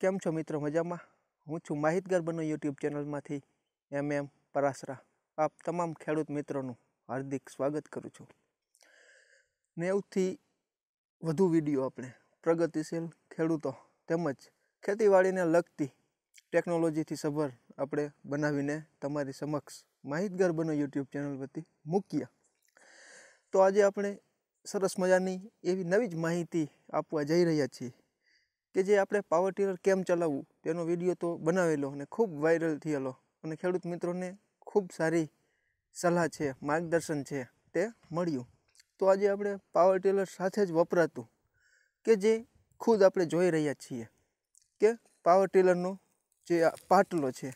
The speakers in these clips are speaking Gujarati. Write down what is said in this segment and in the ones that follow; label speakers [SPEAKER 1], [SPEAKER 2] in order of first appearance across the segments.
[SPEAKER 1] કેમ છો મિત્રો મજામાં હું છું માહિતગાર બનો યુટ્યુબ ચેનલમાંથી એમ એમ પરાસરા આપ તમામ ખેડૂત મિત્રોનું હાર્દિક સ્વાગત કરું છું નેવથી વધુ વિડીયો આપણે પ્રગતિશીલ ખેડૂતો તેમજ ખેતીવાડીને લગતી ટેકનોલોજીથી સભર આપણે બનાવીને તમારી સમક્ષ માહિતગાર બનો યુટ્યુબ ચેનલ પરથી મૂકીએ તો આજે આપણે સરસ મજાની એવી નવી જ માહિતી આપવા જઈ રહ્યા છીએ કે જે આપણે પાવર ટીલર કેમ ચલાવવું તેનો વિડીયો તો બનાવેલો અને ખૂબ વાયરલ થયેલો અને ખેડૂત મિત્રોને ખૂબ સારી સલાહ છે માર્ગદર્શન છે તે મળ્યું તો આજે આપણે પાવર ટીલર સાથે જ વપરાતું કે જે ખુદ આપણે જોઈ રહ્યા છીએ કે પાવર ટીલરનો જે પાટલો છે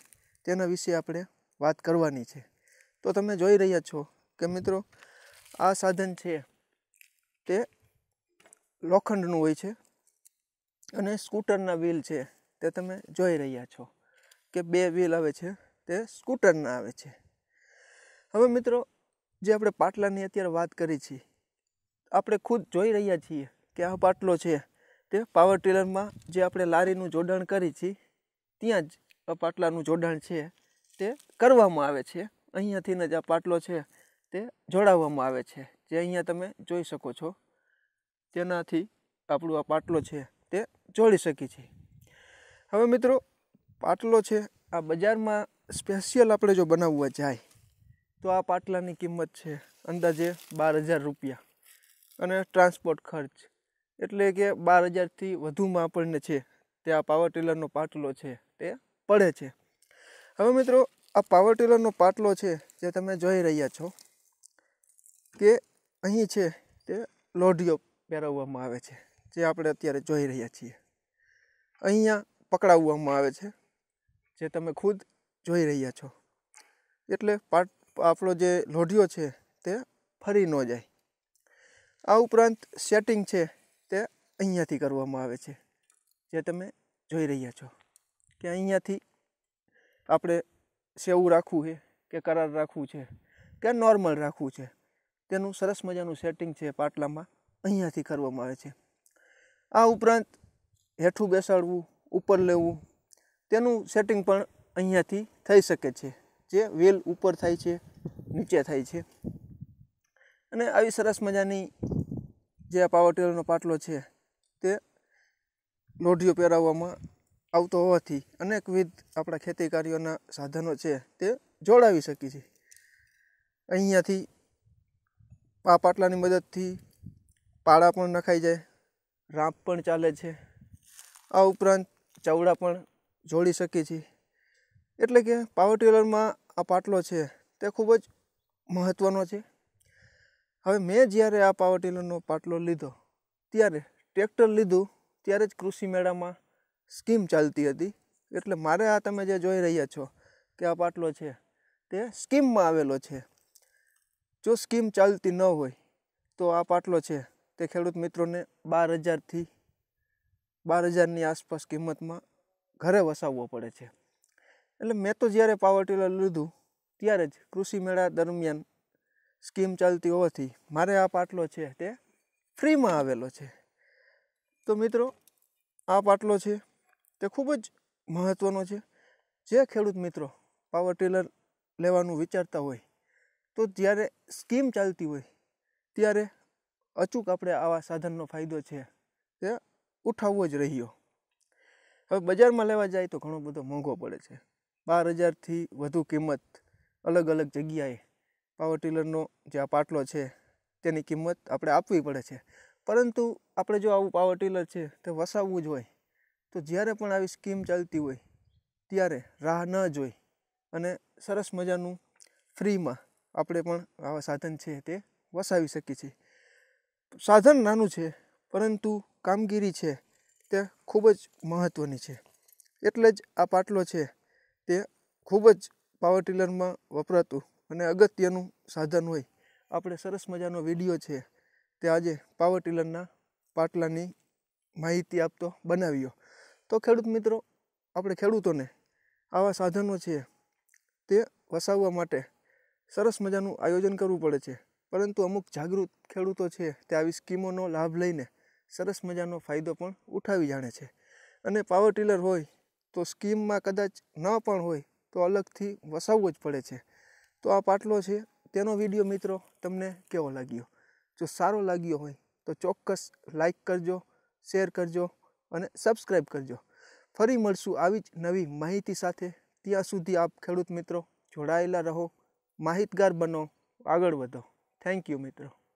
[SPEAKER 1] તેના વિશે આપણે વાત કરવાની છે તો તમે જોઈ રહ્યા છો કે મિત્રો આ સાધન છે તે લોખંડનું હોય છે અને સ્કૂટરના વ્હીલ છે તે તમે જોઈ રહ્યા છો કે બે વ્હીલ આવે છે તે સ્કૂટરના આવે છે હવે મિત્રો જે આપણે પાટલાની અત્યારે વાત કરી છીએ આપણે ખુદ જોઈ રહ્યા છીએ કે આ પાટલો છે તે પાવર ટીલરમાં જે આપણે લારીનું જોડાણ કરી છીએ ત્યાં જ આ પાટલાનું જોડાણ છે તે કરવામાં આવે છે અહીંયાથી જ આ પાટલો છે તે જોડાવવામાં આવે છે જે અહીંયા તમે જોઈ શકો છો તેનાથી આપણું આ પાટલો છે જોડી શકીએ છીએ હવે મિત્રો પાટલો છે આ બજારમાં સ્પેશિયલ આપણે જો બનાવવા જાય તો આ પાટલાની કિંમત છે અંદાજે બાર હજાર રૂપિયા અને ટ્રાન્સપોર્ટ ખર્ચ એટલે કે બાર હજારથી વધુમાં આપણને છે તે આ પાવર ટેલરનો પાટલો છે તે પડે છે હવે મિત્રો આ પાવર ટેલરનો પાટલો છે જે તમે જોઈ રહ્યા છો કે અહીં છે તે લોઢીઓ પહેરાવવામાં આવે છે જે આપણે અત્યારે જોઈ રહ્યા છીએ અહીંયા પકડાવવામાં આવે છે જે તમે ખુદ જોઈ રહ્યા છો એટલે પાટ આપણો જે લોઢિયો છે તે ફરી ન જાય આ ઉપરાંત સેટિંગ છે તે અહીંયાથી કરવામાં આવે છે જે તમે જોઈ રહ્યા છો કે અહીંયાથી આપણે સેવું રાખવું છે કે કરાર રાખવું છે કે નોર્મલ રાખવું છે તેનું સરસ મજાનું સેટિંગ છે પાટલામાં અહીંયાથી કરવામાં આવે છે આ ઉપરાંત હેઠું બેસાડવું ઉપર લેવું તેનું સેટિંગ પણ અહીંયાથી થઈ શકે છે જે વેલ ઉપર થાય છે નીચે થાય છે અને આવી સરસ મજાની જે આ પાવર ટેલરનો પાટલો છે તે લોઢીઓ પહેરાવવામાં આવતો હોવાથી અનેકવિધ આપણા ખેતી કાર્યોના સાધનો છે તે જોડાવી શકી છે અહીંયાથી આ પાટલાની મદદથી પાળા પણ નખાઈ જાય રાંપ પણ ચાલે છે આ ઉપરાંત ચાવડા પણ જોડી શકીએ છીએ એટલે કે પાવર ટેલરમાં આ પાટલો છે તે ખૂબ જ મહત્ત્વનો છે હવે મેં જ્યારે આ પાવર ટેલરનો પાટલો લીધો ત્યારે ટ્રેક્ટર લીધું ત્યારે જ કૃષિ મેળામાં સ્કીમ ચાલતી હતી એટલે મારે આ તમે જે જોઈ રહ્યા છો કે આ પાટલો છે તે સ્કીમમાં આવેલો છે જો સ્કીમ ચાલતી ન હોય તો આ પાટલો છે તે ખેડૂત મિત્રોને બાર હજારથી બાર હજારની આસપાસ કિંમતમાં ઘરે વસાવવો પડે છે એટલે મેં તો જ્યારે પાવર ટીલર લીધું ત્યારે જ કૃષિ મેળા દરમિયાન સ્કીમ ચાલતી હોવાથી મારે આ પાટલો છે તે ફ્રીમાં આવેલો છે તો મિત્રો આ પાટલો છે તે ખૂબ જ મહત્ત્વનો છે જે ખેડૂત મિત્રો પાવર ટીલર લેવાનું વિચારતા હોય તો જ્યારે સ્કીમ ચાલતી હોય ત્યારે અચૂક આપણે આવા સાધનનો ફાયદો છે તે ઉઠાવવો જ રહ્યો હવે બજારમાં લેવા જાય તો ઘણો બધો મોંઘો પડે છે બાર હજારથી વધુ કિંમત અલગ અલગ જગ્યાએ પાવર ટીલરનો જે આ પાટલો છે તેની કિંમત આપણે આપવી પડે છે પરંતુ આપણે જો આવું પાવર ટીલર છે તે વસાવવું જ હોય તો જ્યારે પણ આવી સ્કીમ ચાલતી હોય ત્યારે રાહ ન જોઈ અને સરસ મજાનું ફ્રીમાં આપણે પણ આવા સાધન છે તે વસાવી શકીએ છીએ સાધન નાનું છે પરંતુ કામગીરી છે તે ખૂબ જ મહત્ત્વની છે એટલે જ આ પાટલો છે તે ખૂબ જ પાવર ટિલરમાં વપરાતું અને અગત્યનું સાધન હોય આપણે સરસ મજાનો વિડીયો છે તે આજે પાવર ટિલરના પાટલાની માહિતી આપતો બનાવ્યો તો ખેડૂત મિત્રો આપણે ખેડૂતોને આવા સાધનો છે તે વસાવવા માટે સરસ મજાનું આયોજન કરવું પડે છે પરંતુ અમુક જાગૃત ખેડૂતો છે તે આવી સ્કીમોનો લાભ લઈને સરસ મજાનો ફાયદો પણ ઉઠાવી જાણે છે અને પાવર ટીલર હોય તો સ્કીમમાં કદાચ ન પણ હોય તો અલગથી વસાવવો જ પડે છે તો આ પાટલો છે તેનો વિડીયો મિત્રો તમને કેવો લાગ્યો જો સારો લાગ્યો હોય તો ચોક્કસ લાઇક કરજો શેર કરજો અને સબસ્ક્રાઈબ કરજો ફરી મળશું આવી જ નવી માહિતી સાથે ત્યાં સુધી આપ ખેડૂત મિત્રો જોડાયેલા રહો માહિતગાર બનો આગળ વધો થેન્ક યુ મિત્રો